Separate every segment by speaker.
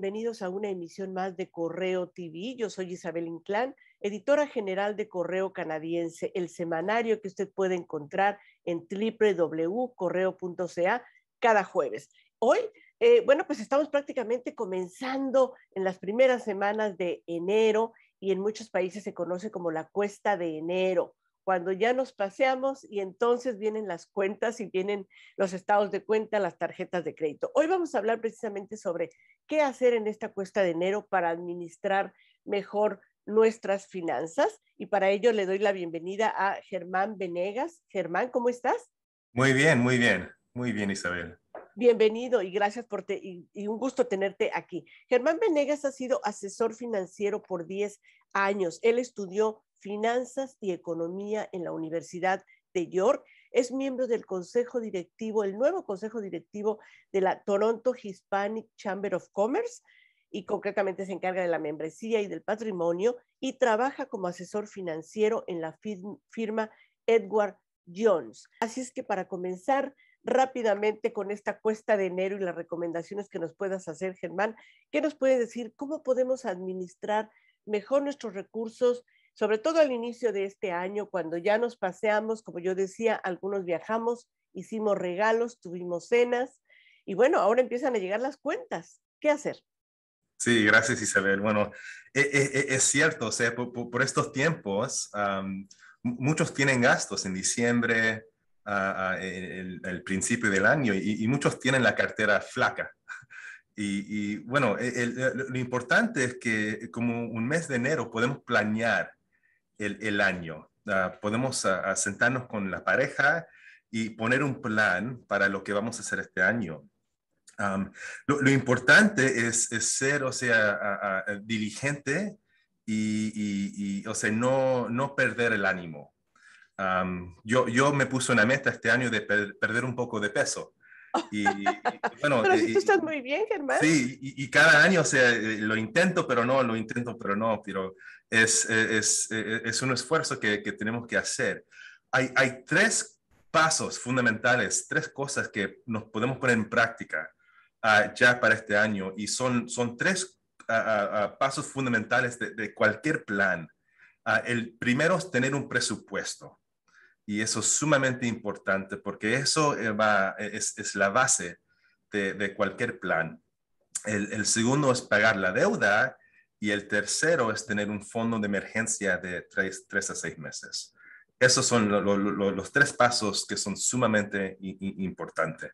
Speaker 1: bienvenidos a una emisión más de Correo TV. Yo soy Isabel Inclán, editora general de Correo Canadiense, el semanario que usted puede encontrar en www.correo.ca cada jueves. Hoy, eh, bueno, pues estamos prácticamente comenzando en las primeras semanas de enero y en muchos países se conoce como la cuesta de enero cuando ya nos paseamos y entonces vienen las cuentas y vienen los estados de cuenta, las tarjetas de crédito. Hoy vamos a hablar precisamente sobre qué hacer en esta cuesta de enero para administrar mejor nuestras finanzas y para ello le doy la bienvenida a Germán Venegas. Germán, ¿cómo estás?
Speaker 2: Muy bien, muy bien, muy bien Isabel.
Speaker 1: Bienvenido y gracias por te, y, un gusto tenerte aquí. Germán Venegas ha sido asesor financiero por 10 años. Él estudió Finanzas y Economía en la Universidad de York. Es miembro del consejo directivo, el nuevo consejo directivo de la Toronto Hispanic Chamber of Commerce y concretamente se encarga de la membresía y del patrimonio y trabaja como asesor financiero en la firma Edward Jones. Así es que para comenzar rápidamente con esta cuesta de enero y las recomendaciones que nos puedas hacer, Germán, ¿qué nos puede decir? ¿Cómo podemos administrar mejor nuestros recursos sobre todo al inicio de este año, cuando ya nos paseamos, como yo decía, algunos viajamos, hicimos regalos, tuvimos cenas y bueno, ahora empiezan a llegar las cuentas. ¿Qué hacer?
Speaker 2: Sí, gracias Isabel. Bueno, e, e, e, es, cierto, o sea, por, estos tiempos, muchos tienen gastos en diciembre, el, principio del año, y, muchos tienen la cartera flaca. Y, bueno, lo importante es que como un mes de enero podemos planear el, año. Ah, podemos ah, ah, sentarnos con la pareja y poner un plan para lo que vamos a hacer este año. lo, importante es, ser, o sea, eh, diligente y, o sea, no, perder el ánimo. yo, yo me puse una meta este año de perder un poco de peso. Y, pues, bueno, pero eh, si tú
Speaker 1: estás muy bien, Germán. Sí,
Speaker 2: y, cada año, o sea, eh, lo intento, pero no, lo intento, pero no, pero es, eh, es, es un esfuerzo que, que, tenemos que hacer. Hay, hay tres pasos fundamentales, tres cosas que nos podemos poner en práctica ah, ya para este año y son, son tres ah, ah, pasos fundamentales de, de cualquier plan. el primero es tener un presupuesto. Y eso es sumamente importante porque eso eh, eh, es, la base de, cualquier plan. El, segundo es pagar la deuda y el tercero es tener un fondo de emergencia de tres, a seis meses. Esos son los tres pasos que son sumamente importantes.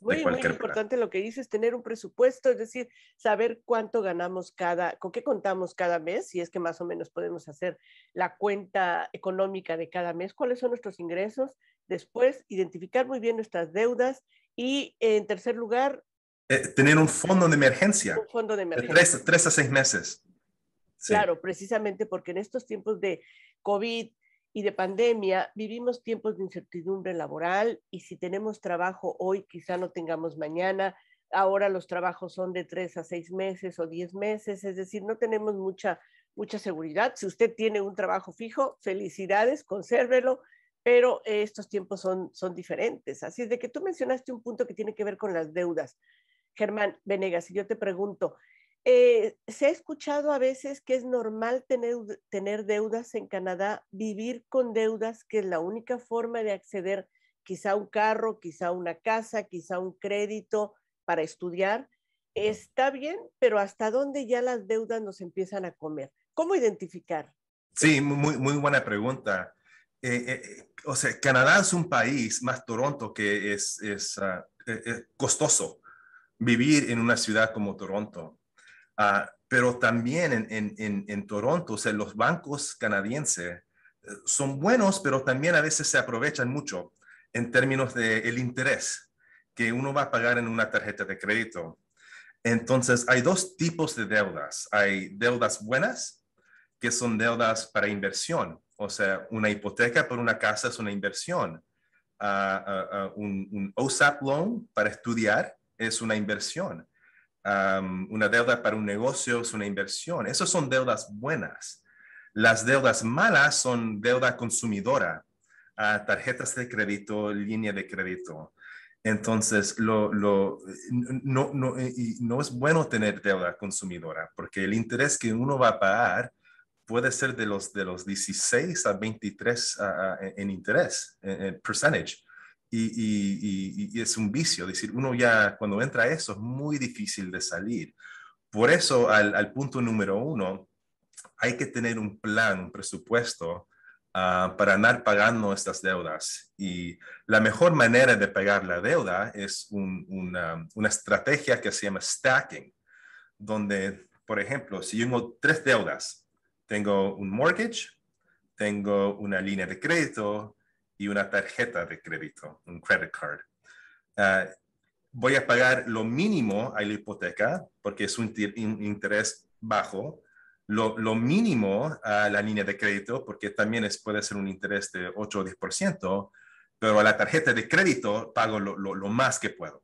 Speaker 2: Muy, importante
Speaker 1: lo que dices, tener un presupuesto, es decir, saber cuánto ganamos cada, con qué contamos cada mes, si es que más o menos podemos hacer la cuenta económica de cada mes, cuáles son nuestros ingresos, después identificar muy bien nuestras deudas y en tercer lugar...
Speaker 2: Eh, tener un fondo de emergencia. Un
Speaker 1: fondo de emergencia. De
Speaker 2: tres, a seis meses.
Speaker 1: Claro, precisamente porque en estos tiempos de COVID, y de pandemia, vivimos tiempos de incertidumbre laboral y si tenemos trabajo hoy, quizá no tengamos mañana. Ahora los trabajos son de tres a seis meses o diez meses, es decir, no tenemos mucha, mucha seguridad. Si usted tiene un trabajo fijo, felicidades, consérvelo, pero estos tiempos son, son diferentes. Así es de que tú mencionaste un punto que tiene que ver con las deudas. Germán Venegas, si yo te pregunto, eh, se ha escuchado a veces que es normal tener, deudas en Canadá, vivir con deudas, que es la única forma de acceder quizá a un carro, quizá a una casa, quizá un crédito para estudiar. Está bien, pero ¿hasta dónde ya las deudas nos empiezan a comer? ¿Cómo identificar?
Speaker 2: Sí, muy, buena pregunta. Eh, eh, o sea, Canadá es un país, más Toronto, que es ah, costoso vivir en una ciudad como Toronto. Ah, pero también en, en, en, Toronto, o sea, los bancos canadienses eh, son buenos, pero también a veces se aprovechan mucho en términos del interés que uno va a pagar en una tarjeta de crédito. Entonces, hay dos tipos de deudas. Hay deudas buenas, que son deudas para inversión. O sea, una hipoteca por una casa es una inversión. Ah, ah, un, un, OSAP loan para estudiar es una inversión una deuda para un negocio es una inversión. Esas son deudas buenas. Las deudas malas son deuda consumidora, ah, tarjetas de crédito, línea de crédito. Entonces, lo, eh, no, es bueno tener deuda consumidora porque el interés que uno va a pagar puede ser de los, de los 16 a 23 ah, ah, en, interés, en percentage. Y, es un vicio, es decir, uno ya cuando entra eso es muy difícil de salir. Por eso, al, punto número uno, hay que tener un plan, un presupuesto ah, para andar pagando estas deudas. Y la mejor manera de pagar la deuda es una, una estrategia que se llama stacking, donde, por ejemplo, si yo tengo tres deudas, tengo un mortgage, tengo una línea de crédito y una tarjeta de crédito, un credit card. Ah, voy a pagar lo mínimo a la hipoteca porque es un interés bajo, lo, mínimo a la línea de crédito porque también es, puede ser un interés de 8 o 10%, pero a la tarjeta de crédito pago lo más que puedo.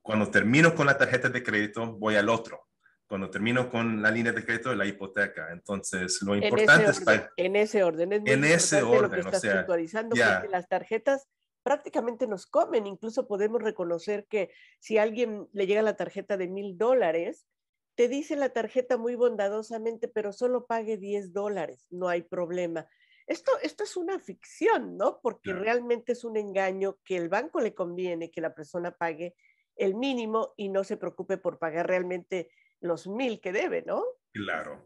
Speaker 2: Cuando termino con la tarjeta de crédito, voy al otro cuando termino con la línea de crédito de la hipoteca. Entonces, lo importante es...
Speaker 1: En ese orden, en ese orden, o sea, porque las tarjetas prácticamente nos comen. Incluso podemos reconocer que si a alguien le llega la tarjeta de mil dólares, te dice la tarjeta muy bondadosamente, pero solo pague diez dólares, no hay problema. Esto, esto es una ficción, ¿no? Porque realmente es un engaño que el banco le conviene que la persona pague el mínimo y no se preocupe por pagar realmente los mil que debe, ¿no?
Speaker 2: Claro.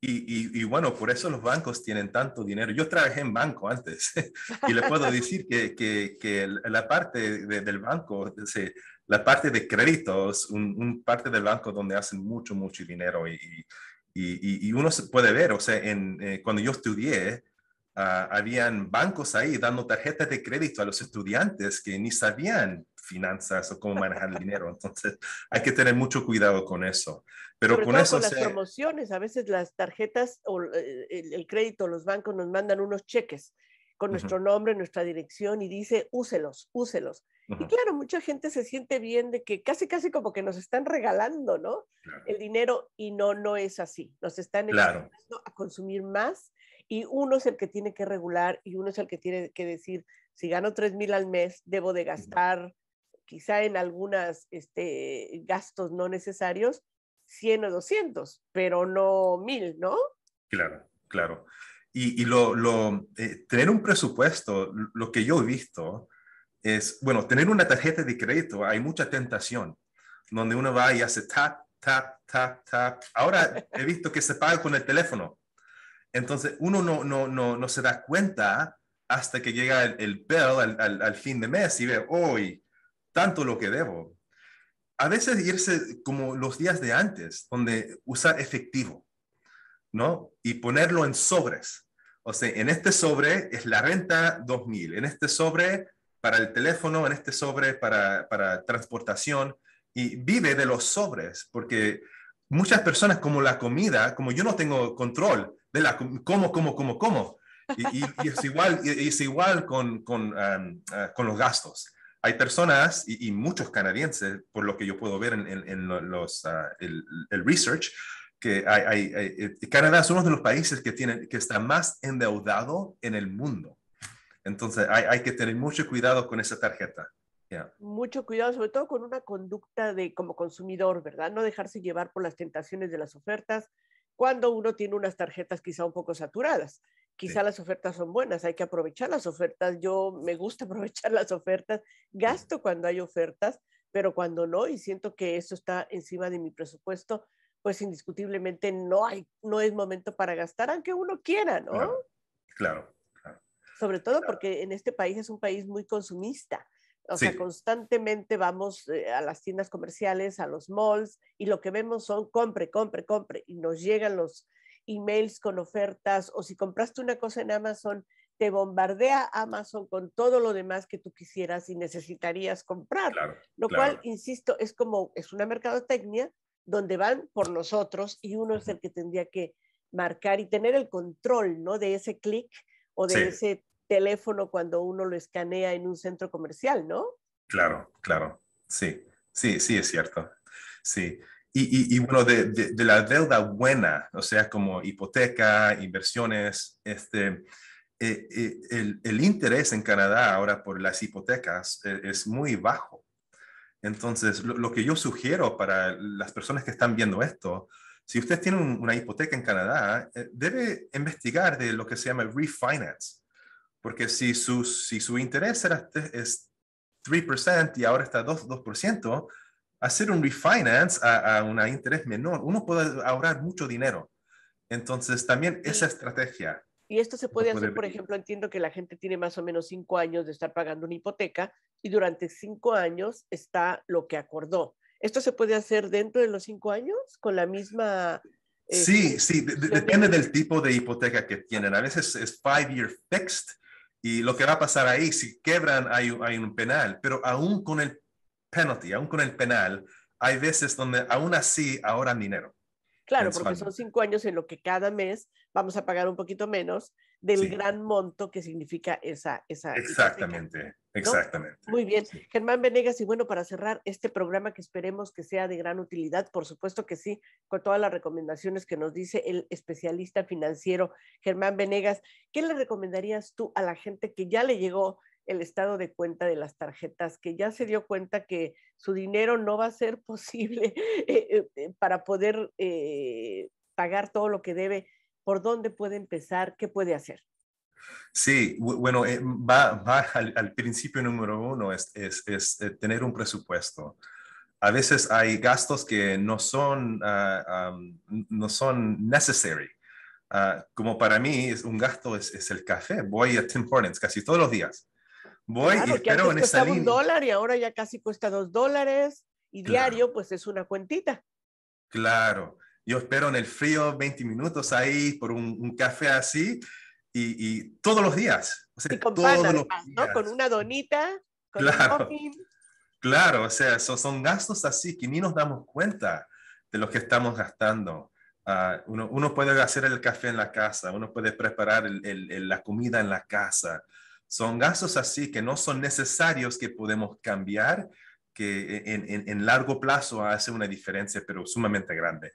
Speaker 2: Y, bueno, por eso los bancos tienen tanto dinero. Yo trabajé en banco antes y le puedo decir que, la parte del banco, la parte de créditos, un, parte del banco donde hacen mucho, mucho dinero y, y uno se puede ver, o sea, en, eh, cuando yo estudié, ah, habían bancos ahí dando tarjetas de crédito a los estudiantes que ni sabían finanzas o cómo manejar el dinero. Entonces, hay que tener mucho cuidado con eso. Pero con todo eso... Con las
Speaker 1: promociones, a veces las tarjetas o eh, el, crédito, los bancos nos mandan unos cheques con nuestro nombre, nuestra dirección y dice, úselos, úselos. Y claro, mucha gente se siente bien de que casi, casi como que nos están regalando, ¿no? El dinero y no, no es así. Nos están claro. a consumir más y uno es el que tiene que regular y uno es el que tiene que decir, si gano tres mil al mes, debo de gastar quizá en algunas este, gastos no necesarios, 100 o 200, pero no 1000, ¿no?
Speaker 2: Claro, claro. Y, lo, eh, tener un presupuesto, lo que yo he visto es, bueno, tener una tarjeta de crédito, hay mucha tentación, donde uno va y hace tap, tap, tap, tap. Ahora he visto que se paga con el teléfono. Entonces uno no, no, no, se da cuenta hasta que llega el, el bill al, al, fin de mes y ve, hoy tanto lo que debo. A veces irse como los días de antes, donde usar efectivo, ¿no? Y ponerlo en sobres. O sea, en este sobre es la renta 2000, en este sobre para el teléfono, en este sobre para, para transportación. Y vive de los sobres, porque muchas personas como la comida, como yo no tengo control de la como, como, como, como. Y, y, es igual, es igual con, con, ah, con los gastos hay personas y, muchos canadienses, por lo que yo puedo ver en, los, ah, el, research, que hay, eh, Canadá es uno de los países que, tiene, que está más endeudado en el mundo. Entonces hay, que tener mucho cuidado con esa tarjeta.
Speaker 1: Mucho cuidado, sobre todo con una conducta de como consumidor, ¿verdad? No dejarse llevar por las tentaciones de las ofertas cuando uno tiene unas tarjetas quizá un poco saturadas. Quizá las ofertas son buenas, hay que aprovechar las ofertas. Yo me gusta aprovechar las ofertas, gasto cuando hay ofertas, pero cuando no y siento que eso está encima de mi presupuesto, pues indiscutiblemente no hay, no es momento para gastar, aunque uno quiera, ¿no?
Speaker 2: Claro, claro.
Speaker 1: Sobre todo porque en este país es un país muy consumista. O sea, constantemente vamos eh, a las tiendas comerciales, a los malls, y lo que vemos son compre, compre, compre, y nos llegan los, emails con ofertas o si compraste una cosa en Amazon, te bombardea Amazon con todo lo demás que tú quisieras y necesitarías comprar. lo cual, insisto, es como, es una mercadotecnia donde van por nosotros y uno es el que tendría que marcar y tener el control, ¿no? De ese clic o de ese teléfono cuando uno lo escanea en un centro comercial, ¿no?
Speaker 2: Claro, claro. Sí, sí, sí, es cierto. Sí. Y, bueno, de, de, la deuda buena, o sea, como hipoteca, inversiones, este, eh, eh, el, el, interés en Canadá ahora por las hipotecas eh, es muy bajo. Entonces, lo, que yo sugiero para las personas que están viendo esto, si usted tiene una hipoteca en Canadá, debe investigar de lo que se llama refinance, porque si su, si su interés era, es 3% y ahora está 2%, 2% hacer un refinance a, a un interés menor, uno puede ahorrar mucho dinero. Entonces, también esa estrategia.
Speaker 1: Y esto se puede, hacer, por ejemplo, entiendo que la gente tiene más o menos cinco años de estar pagando una hipoteca y durante cinco años está lo que acordó. ¿Esto se puede hacer dentro de los cinco años con la misma...
Speaker 2: Eh, sí, sí, depende del tipo de hipoteca que tienen. A veces es five year fixed y lo que va a pasar ahí, si quebran hay, hay un penal, pero aún con el penalty, aún con el penal, hay veces donde aún así ahora dinero.
Speaker 1: Claro, porque son cinco años en lo que cada mes vamos a pagar un poquito menos del gran monto que significa esa... esa exactamente,
Speaker 2: exactamente.
Speaker 1: Muy bien. Germán Venegas, y bueno, para cerrar este programa que esperemos que sea de gran utilidad, por supuesto que sí, con todas las recomendaciones que nos dice el especialista financiero Germán Venegas, ¿qué le recomendarías tú a la gente que ya le llegó el estado de cuenta de las tarjetas, que ya se dio cuenta que su dinero no va a ser posible eh, eh, eh, para poder pagar todo lo que debe. ¿Por dónde puede empezar? ¿Qué puede hacer?
Speaker 2: Sí, bueno, va, al, principio número uno, es, es, tener un presupuesto. A veces hay gastos que no son, ah, ah, no son necessary. Ah, como para mí, es un gasto es, es, el café. Voy a Tim Hortons casi todos los días. Voy claro, y espero que antes en un dólar
Speaker 1: y ahora ya casi cuesta dos dólares y diario pues es una cuentita.
Speaker 2: Claro, yo espero en el frío 20 minutos ahí por un, café así y, y, todos los días. y con ¿no? Con
Speaker 1: una donita, con claro.
Speaker 2: Claro, o sea, son, son gastos así que ni nos damos cuenta de lo que estamos gastando. Ah, uno, uno, puede hacer el café en la casa, uno puede preparar la comida en la casa, son gastos así que no son necesarios que podemos cambiar, que e-, en, largo plazo hace una diferencia, pero sumamente grande.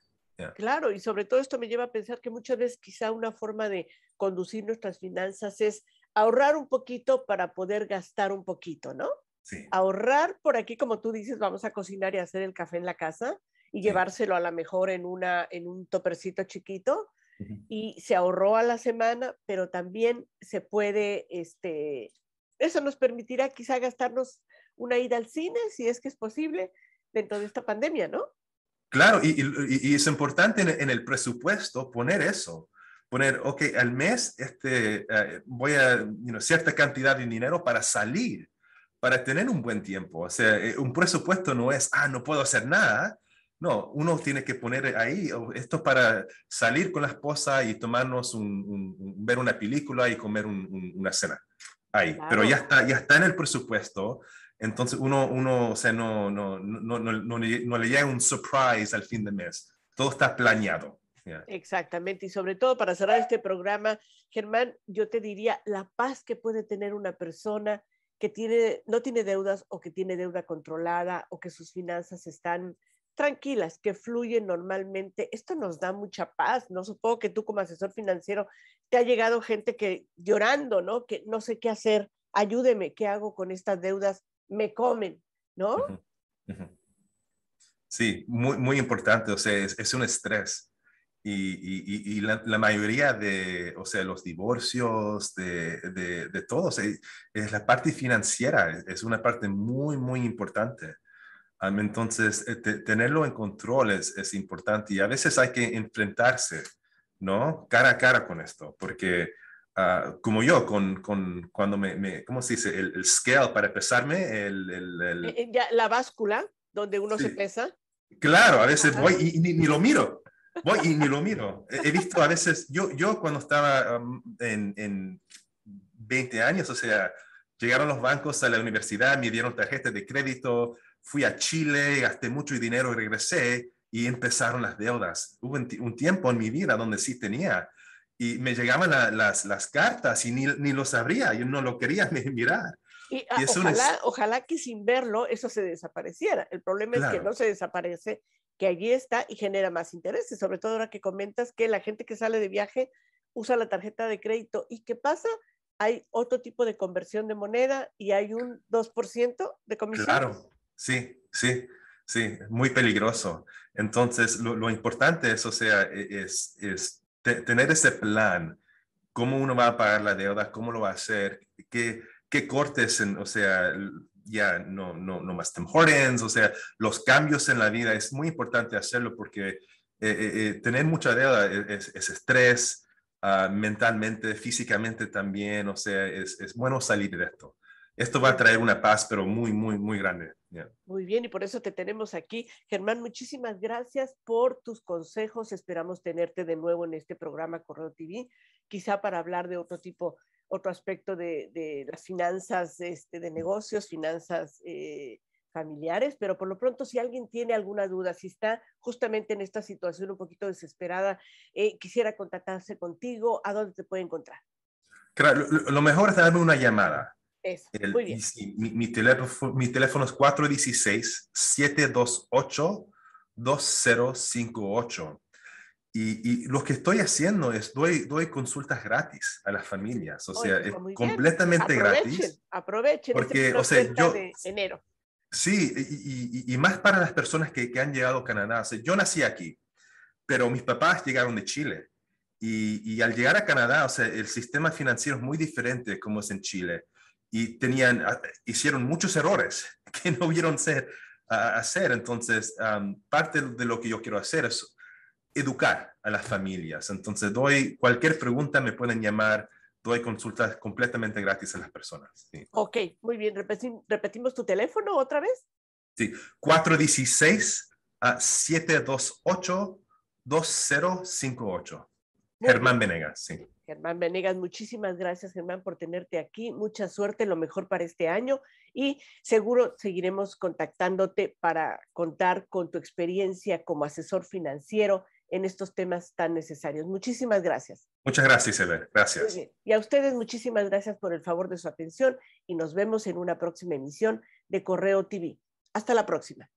Speaker 1: Claro, y sobre todo esto me lleva a pensar que muchas veces quizá una forma de conducir nuestras finanzas es ahorrar un poquito para poder gastar un poquito, ¿no? Sí. Ahorrar por aquí, como tú dices, vamos a cocinar y hacer el café en la casa y llevárselo a lo mejor en, una, en un topercito chiquito y se ahorró a la semana, pero también se puede, este, eso nos permitirá quizá gastarnos una ida al cine, si es que es posible, dentro de esta pandemia, ¿no?
Speaker 2: Claro, y, es importante en, el presupuesto poner eso, poner, ok, al mes este, eh, voy a cierta cantidad de dinero para salir, para tener un buen tiempo. O sea, eh, un presupuesto no es, ah, no puedo hacer nada, no, uno tiene que poner ahí, oh, esto para salir con la esposa y tomarnos un, ver una película y comer una cena. Ahí, pero ya está, ya está en el presupuesto. Entonces uno, uno o sea, no, no, no, no, le llega un surprise al fin de mes. Todo está planeado.
Speaker 1: Exactamente, y sobre todo para cerrar este programa, Germán, yo te diría la paz que puede tener una persona que tiene, no tiene deudas o que tiene deuda controlada o que sus finanzas están tranquilas, que fluyen normalmente. Esto nos da mucha paz, ¿no? Supongo que tú como asesor financiero te ha llegado gente que llorando, ¿no? Que no sé qué hacer, ayúdeme, ¿qué hago con estas deudas? Me comen, ¿no?
Speaker 2: Sí, muy, muy importante, o sea, es, un estrés. Y, la, mayoría de, o sea, los divorcios, de, de, todos, es, la parte financiera, es una parte muy, muy importante entonces, eh, tenerlo en control es, es, importante y a veces hay que enfrentarse, ¿no? Cara a cara con esto, porque ah, como yo, con, con cuando me, ¿cómo se dice? El, scale para pesarme, el... Eh,
Speaker 1: eh, la báscula donde uno se pesa.
Speaker 2: Claro, a veces voy y, ni, lo miro. Voy y ni lo miro. He, visto a veces, yo, yo cuando estaba en, en 20 años, o sea, llegaron los bancos a la universidad, me dieron tarjetas de crédito, fui a Chile, gasté mucho dinero y regresé y empezaron las deudas. Hubo un tiempo en mi vida donde sí tenía y me llegaban las, las, cartas y ni, ni, lo sabría, yo no lo quería mirar.
Speaker 1: Y, ah, ojalá, ojalá, que sin verlo eso se desapareciera. El problema es que no se desaparece, que allí está y genera más intereses, sobre todo ahora que comentas que la gente que sale de viaje usa la tarjeta de crédito y qué pasa, hay otro tipo de conversión de moneda y hay un 2% de comisión. Claro.
Speaker 2: Sí, sí, sí, muy peligroso. Entonces, lo, importante e, es, o sea, es, tener ese plan, cómo uno va a pagar la deuda, cómo lo va a hacer, qué, cortes, o sea, ya no, no, no más temporadas, o sea, los cambios en la vida, es muy importante hacerlo porque eh, eh, eh, tener mucha deuda e, es, estrés, ah, mentalmente, físicamente también, o sea, es, es bueno salir de esto esto va a traer una paz, pero muy, muy, muy grande.
Speaker 1: Muy bien, y por eso te tenemos aquí. Germán, muchísimas gracias por tus consejos. Esperamos tenerte de nuevo en este programa Correo TV, quizá para hablar de otro tipo, otro aspecto de, las finanzas este, de negocios, finanzas eh, familiares, pero por lo pronto si alguien tiene alguna duda, si está justamente en esta situación un poquito desesperada, eh, quisiera contactarse contigo, ¿a dónde te puede encontrar?
Speaker 2: Claro, lo mejor es darme una llamada mi, mi, teléfono, mi teléfono es 416-728-2058. Y, y, lo que estoy haciendo es doy, doy consultas gratis a las familias, o sea, es completamente gratis.
Speaker 1: Aprovechen, porque, o sea, yo, enero.
Speaker 2: Sí, y, más para las personas que, que han llegado a Canadá. O yo nací aquí, pero mis papás llegaron de Chile. Y, al llegar a Canadá, o sea, el sistema financiero es muy diferente como es en Chile y tenían, ah, hicieron muchos errores que no hubieron ser, hacer. Entonces, parte de lo que yo quiero hacer es educar a las familias. Entonces, doy cualquier pregunta, me pueden llamar, doy consultas completamente gratis a las personas.
Speaker 1: Ok, muy bien. ¿Repetimos tu teléfono otra vez?
Speaker 2: Sí, 416 a 728 2058. Germán Venegas, sí.
Speaker 1: Germán Venegas, muchísimas gracias, Germán, por tenerte aquí. Mucha suerte, lo mejor para este año y seguro seguiremos contactándote para contar con tu experiencia como asesor financiero en estos temas tan necesarios. Muchísimas gracias.
Speaker 2: Muchas gracias, Isabel. Gracias.
Speaker 1: Y a ustedes muchísimas gracias por el favor de su atención y nos vemos en una próxima emisión de Correo TV. Hasta la próxima.